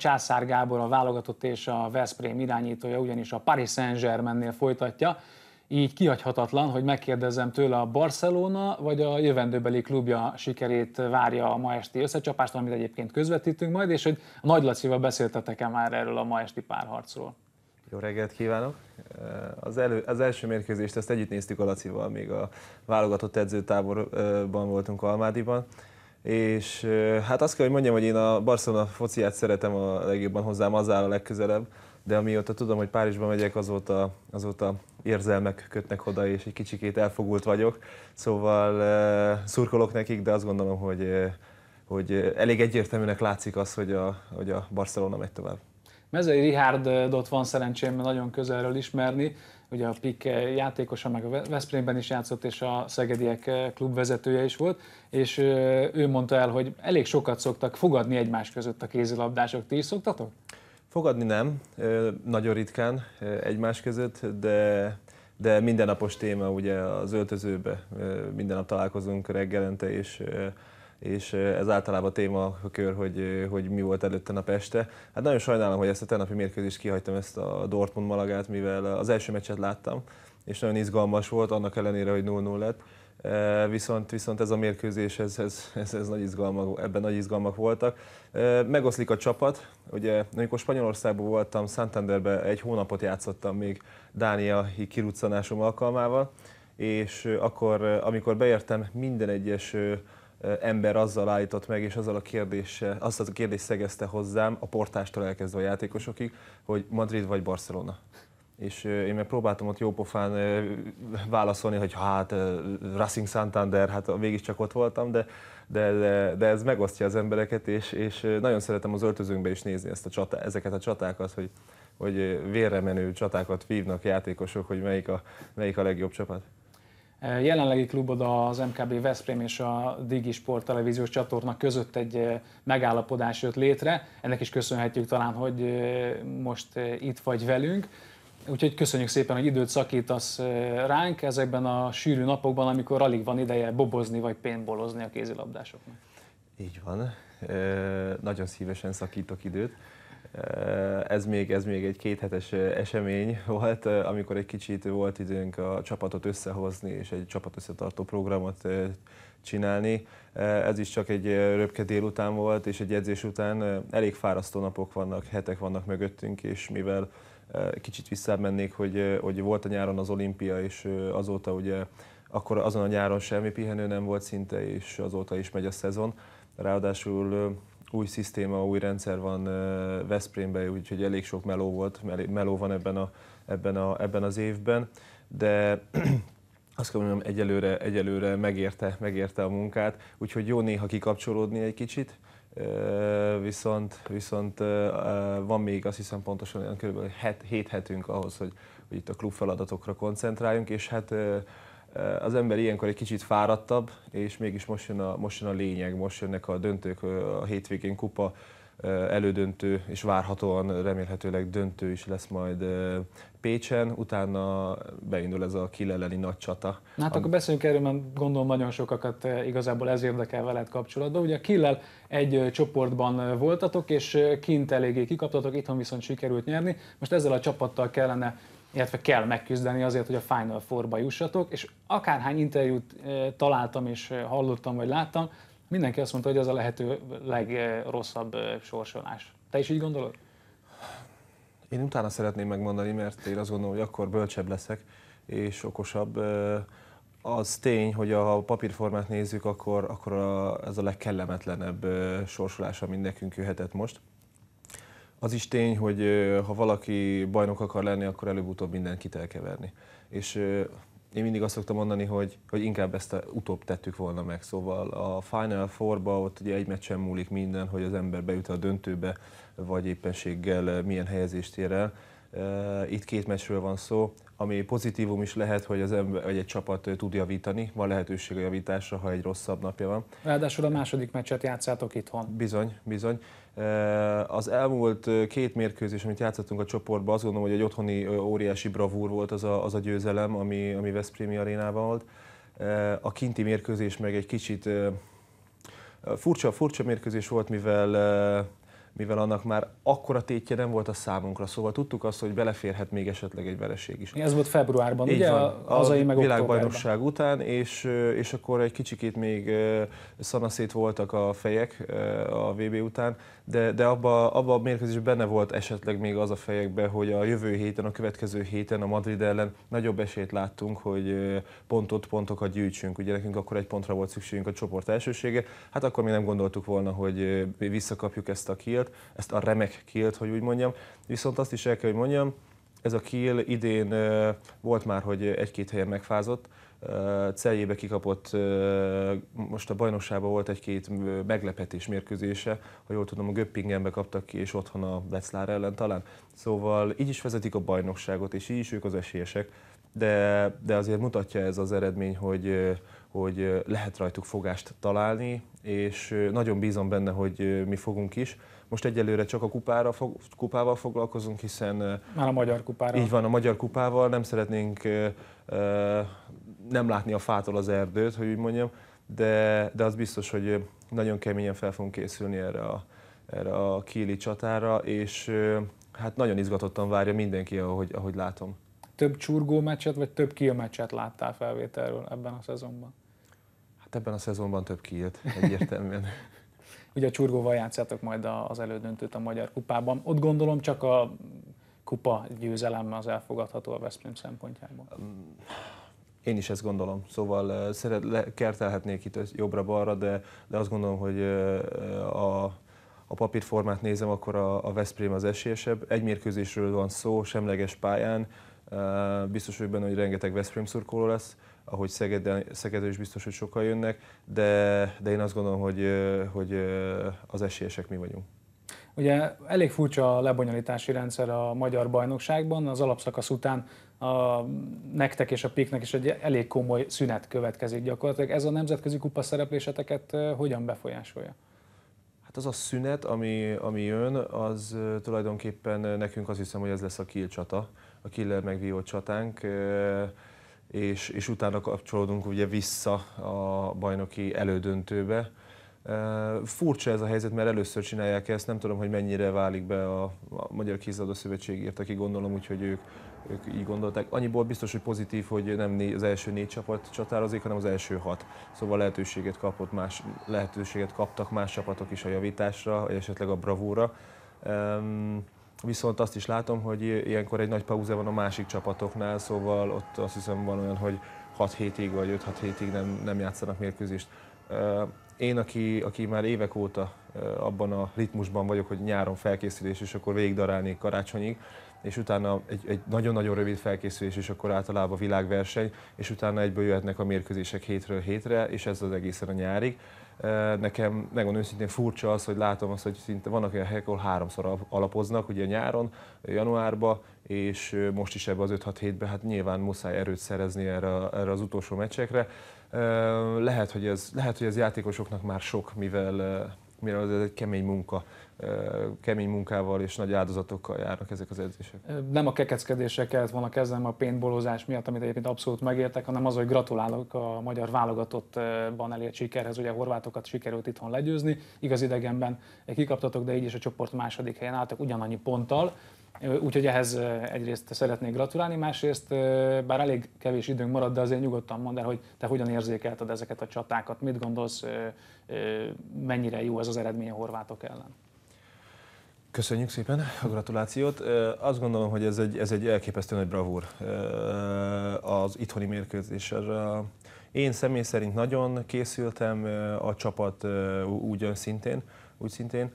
Császár Gábor, a válogatott és a Veszprém irányítója, ugyanis a Paris Saint-Germainnél folytatja, így kihagyhatatlan, hogy megkérdezem tőle a Barcelona, vagy a jövendőbeli klubja sikerét várja a ma esti összecsapást, amit egyébként közvetítünk majd, és hogy a Nagy Lacival beszéltetek-e már erről a ma esti párharcról. Jó reggelt kívánok! Az, elő, az első mérkőzést ezt együtt néztük a Lacival, még a válogatott edzőtáborban voltunk Almádiban, és hát azt kell, hogy mondjam, hogy én a Barcelona fociát szeretem a legjobban hozzám, az áll a legközelebb, de amióta tudom, hogy Párizsba megyek, azóta, azóta érzelmek kötnek oda, és egy kicsikét elfogult vagyok, szóval szurkolok nekik, de azt gondolom, hogy, hogy elég egyértelműnek látszik az, hogy a, hogy a Barcelona megy tovább. Mezei Richardot van szerencsém nagyon közelről ismerni, ugye a PIK eh, játékosa, meg a Veszprémben is játszott, és a Szegediek eh, klubvezetője is volt, és eh, ő mondta el, hogy elég sokat szoktak fogadni egymás között a kézilabdások. Ti is szoktatok? Fogadni nem, nagyon ritkán egymás között, de de mindennapos téma ugye az öltözőbe, minden nap találkozunk reggelente, és és ez általában a téma kör, hogy, hogy mi volt előtte nap este. Hát nagyon sajnálom, hogy ezt a tegnapi mérkőzést kihagytam, ezt a Dortmund Malagát, mivel az első meccset láttam, és nagyon izgalmas volt, annak ellenére, hogy 0-0 lett. Viszont, viszont ez a mérkőzés, ez, ez, ez, ez nagy izgalmak, ebben nagy izgalmak voltak. Megoszlik a csapat. Ugye, amikor Spanyolországban voltam, Santanderben egy hónapot játszottam még Dánia kiruccanásom alkalmával, és akkor, amikor beértem, minden egyes ember azzal állított meg, és azzal a kérdéssel, azt a kérdést szegezte hozzám, a portástól elkezdve a játékosokig, hogy Madrid vagy Barcelona. És én meg próbáltam ott jópofán válaszolni, hogy hát Racing Santander, hát csak ott voltam, de, de, de, de ez megosztja az embereket, és, és nagyon szeretem az öltözőnkbe is nézni ezt a csata, ezeket a csatákat, hogy, hogy vérre menő csatákat vívnak játékosok, hogy melyik a, melyik a legjobb csapat. Eh, jelenlegi klubod az MKB Veszprém és a Digi Sport televíziós csatorna között egy eh, megállapodás jött létre. Ennek is köszönhetjük talán, hogy eh, most itt vagy velünk. Úgyhogy köszönjük szépen, hogy időt szakítasz ránk ezekben a sűrű napokban, amikor alig van ideje bobozni vagy pénbolozni a kézilabdásoknak. Így van. nagyon szívesen szakítok időt. Ez még, ez még egy kéthetes esemény volt, amikor egy kicsit volt időnk a csapatot összehozni és egy csapat összetartó programot csinálni. Ez is csak egy röpke délután volt, és egy edzés után elég fárasztó napok vannak, hetek vannak mögöttünk, és mivel kicsit visszamennék, hogy, hogy volt a nyáron az olimpia, és azóta ugye akkor azon a nyáron semmi pihenő nem volt szinte, és azóta is megy a szezon. Ráadásul új szisztéma, új rendszer van Veszprémben, úgyhogy elég sok meló volt, meló van ebben, a, ebben, a, ebben az évben, de azt kell mondanom, egyelőre, egyelőre megérte, megérte a munkát, úgyhogy jó néha kikapcsolódni egy kicsit, viszont, viszont van még azt hiszem pontosan kb. 7 het, hetünk ahhoz, hogy, hogy itt a klub feladatokra koncentráljunk, és hát az ember ilyenkor egy kicsit fáradtabb, és mégis most jön a, most jön a lényeg, most jönnek a döntők, a hétvégén kupa elődöntő, és várhatóan remélhetőleg döntő is lesz majd Pécsen, utána beindul ez a kileleni nagy csata. Hát akkor beszéljünk erről, mert gondolom nagyon sokakat igazából ez érdekel veled kapcsolatban. Ugye a Killel egy csoportban voltatok, és kint eléggé kikaptatok, itthon viszont sikerült nyerni. Most ezzel a csapattal kellene illetve kell megküzdeni azért, hogy a Final Four-ba jussatok, és akárhány interjút eh, találtam és eh, hallottam vagy láttam, mindenki azt mondta, hogy ez a lehető legrosszabb eh, sorsolás. Te is így gondolod? Én utána szeretném megmondani, mert én azt gondolom, hogy akkor bölcsebb leszek és okosabb. Az tény, hogy a papírformát nézzük, akkor, akkor a, ez a legkellemetlenebb sorsolása, ami nekünk jöhetett most. Az is tény, hogy ha valaki bajnok akar lenni, akkor előbb-utóbb mindenkit elkeverni. És én mindig azt szoktam mondani, hogy, hogy inkább ezt a, utóbb tettük volna meg. Szóval a Final Four-ba ott ugye egy meccsen múlik minden, hogy az ember bejut a döntőbe, vagy éppenséggel milyen helyezést ér el itt két meccsről van szó, ami pozitívum is lehet, hogy az ember, vagy egy csapat tud javítani, van lehetőség a javításra, ha egy rosszabb napja van. Ráadásul a második meccset játszátok itthon. Bizony, bizony. Az elmúlt két mérkőzés, amit játszottunk a csoportban, azt gondolom, hogy egy otthoni óriási bravúr volt az a, az a győzelem, ami, ami Veszprémi arénában volt. A kinti mérkőzés meg egy kicsit furcsa, furcsa mérkőzés volt, mivel mivel annak már akkora tétje nem volt a számunkra, szóval tudtuk azt, hogy beleférhet még esetleg egy vereség is. Ez volt februárban, Így ugye? Van, a hazai meg világbajnokság után, és, és akkor egy kicsikét még szanaszét voltak a fejek a VB után, de, de abba, abba a mérkőzésben benne volt esetleg még az a fejekben, hogy a jövő héten, a következő héten a Madrid ellen nagyobb esélyt láttunk, hogy pontot, pontokat gyűjtsünk. Ugye nekünk akkor egy pontra volt szükségünk a csoport elsősége, hát akkor mi nem gondoltuk volna, hogy visszakapjuk ezt a kilt, ezt a remek kilt, hogy úgy mondjam. Viszont azt is el kell, hogy mondjam, ez a kill idén volt már, hogy egy-két helyen megfázott, celjébe kikapott, most a bajnokságban volt egy-két meglepetés mérkőzése, ha jól tudom, a Göppingenbe kaptak ki, és otthon a Veclár ellen talán. Szóval így is vezetik a bajnokságot, és így is ők az esélyesek, de, de azért mutatja ez az eredmény, hogy, hogy lehet rajtuk fogást találni, és nagyon bízom benne, hogy mi fogunk is. Most egyelőre csak a kupára fog, kupával foglalkozunk, hiszen... Már a Magyar kupával. Így van, a Magyar kupával. Nem szeretnénk nem látni a fától az erdőt, hogy úgy mondjam, de, de az biztos, hogy nagyon keményen fel fogunk készülni erre a, erre a Kíli csatára, és hát nagyon izgatottan várja mindenki, ahogy, ahogy látom. Több csurgó meccset, vagy több kill meccset láttál felvételről ebben a szezonban? Hát ebben a szezonban több kilt, egyértelműen. Ugye a csurgóval játszátok majd az elődöntőt a Magyar Kupában. Ott gondolom csak a kupa győzelem az elfogadható a Veszprém szempontjából. Um, én is ezt gondolom, szóval szeret, le, kertelhetnék itt jobbra-balra, de, de azt gondolom, hogy a, a papírformát nézem, akkor a, a Veszprém az esélyesebb. Egy mérkőzésről van szó, semleges pályán, biztos vagyok benne, hogy rengeteg Veszprém szurkoló lesz, ahogy szeged Szegedre is biztos, hogy sokan jönnek, de, de én azt gondolom, hogy, hogy az esélyesek mi vagyunk. Ugye elég furcsa a lebonyolítási rendszer a magyar bajnokságban, az alapszakasz után a nektek és a piknek is egy elég komoly szünet következik gyakorlatilag. Ez a nemzetközi kupa szerepléseteket hogyan befolyásolja? Hát az a szünet, ami, ami jön, az tulajdonképpen nekünk azt hiszem, hogy ez lesz a kill csata, a killer meg Vio csatánk, és, és utána kapcsolódunk ugye vissza a bajnoki elődöntőbe, Uh, furcsa ez a helyzet, mert először csinálják ezt, nem tudom, hogy mennyire válik be a, a Magyar Kézzeladó Szövetségért, aki gondolom, úgyhogy ők, ők így gondolták. Annyiból biztos, hogy pozitív, hogy nem né, az első négy csapat csatározik, hanem az első hat. Szóval lehetőséget, kapott más, lehetőséget kaptak más csapatok is a javításra, vagy esetleg a bravúra. Um, viszont azt is látom, hogy ilyenkor egy nagy pauza van a másik csapatoknál, szóval ott azt hiszem van olyan, hogy 6 hétig vagy 5-6 hétig nem, nem játszanak mérkőzést. Uh, én, aki, aki már évek óta abban a ritmusban vagyok, hogy nyáron felkészülés, és akkor végigdarálnék karácsonyig, és utána egy, nagyon-nagyon rövid felkészülés, és akkor általában világverseny, és utána egyből jöhetnek a mérkőzések hétről hétre, és ez az egészen a nyárig. Nekem, megmondom őszintén, furcsa az, hogy látom azt, hogy szinte vannak olyan helyek, ahol háromszor alapoznak, ugye nyáron, januárban, és most is ebbe az 5-6 hétbe, hát nyilván muszáj erőt szerezni erre, erre az utolsó meccsekre. Lehet, hogy ez, lehet, hogy ez játékosoknak már sok, mivel, mivel ez egy kemény munka, kemény munkával és nagy áldozatokkal járnak ezek az edzések. Nem a kekeckedések kellett volna kezdenem a pénzbolozás miatt, amit egyébként abszolút megértek, hanem az, hogy gratulálok a magyar válogatottban elért sikerhez. Ugye a horvátokat sikerült itthon legyőzni, igaz idegenben kikaptatok, de így is a csoport második helyen álltak ugyanannyi ponttal. Úgyhogy ehhez egyrészt szeretnék gratulálni, másrészt bár elég kevés időnk maradt, de azért nyugodtan mondd el, hogy te hogyan érzékelted ezeket a csatákat, mit gondolsz, mennyire jó ez az eredmény a horvátok ellen? Köszönjük szépen a gratulációt. Azt gondolom, hogy ez egy, ez egy elképesztő nagy bravúr az itthoni mérkőzés. Én személy szerint nagyon készültem, a csapat úgy szintén, úgy szintén.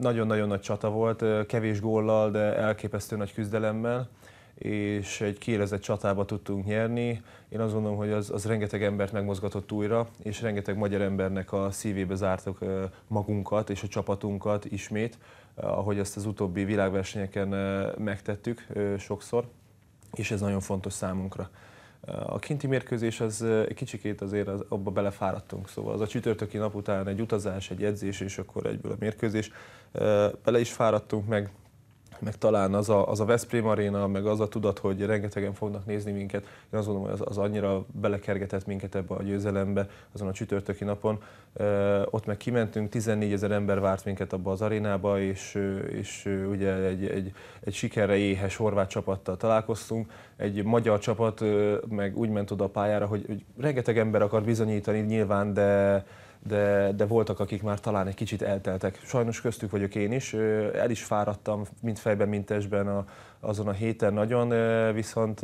Nagyon-nagyon nagy csata volt, kevés góllal, de elképesztő nagy küzdelemmel és egy kérezett csatába tudtunk nyerni. Én azt gondolom, hogy az, az rengeteg embert megmozgatott újra, és rengeteg magyar embernek a szívébe zártuk magunkat és a csapatunkat ismét, ahogy ezt az utóbbi világversenyeken megtettük sokszor, és ez nagyon fontos számunkra. A kinti mérkőzés az egy kicsikét azért az, abba belefáradtunk, szóval az a csütörtöki nap után egy utazás, egy edzés, és akkor egyből a mérkőzés. Bele is fáradtunk, meg meg talán az a, az a Veszprém aréna, meg az a tudat, hogy rengetegen fognak nézni minket. Én azt gondolom, hogy az, az annyira belekergetett minket ebbe a győzelembe azon a csütörtöki napon. Ö, ott meg kimentünk, 14 ezer ember várt minket abba az arénába, és, és ugye egy, egy, egy sikerre éhes horvát csapattal találkoztunk. Egy magyar csapat meg úgy ment oda a pályára, hogy, hogy rengeteg ember akar bizonyítani nyilván, de de, de voltak, akik már talán egy kicsit elteltek. Sajnos köztük vagyok én is, el is fáradtam, mint fejben, mint testben a, azon a héten nagyon, viszont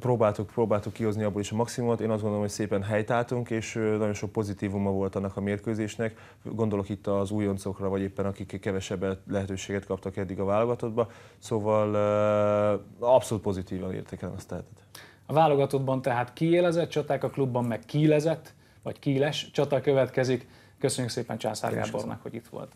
próbáltuk, próbáltuk kihozni abból is a maximumot. Én azt gondolom, hogy szépen helytáltunk, és nagyon sok pozitívuma volt annak a mérkőzésnek. Gondolok itt az újoncokra, vagy éppen akik kevesebb lehetőséget kaptak eddig a válogatottba. Szóval abszolút pozitívan értékelem azt tehetet. A válogatottban tehát kiélezett csaták, a klubban meg kiélezett vagy Kíles csata következik. Köszönjük szépen Császár Gábornak, hogy itt volt.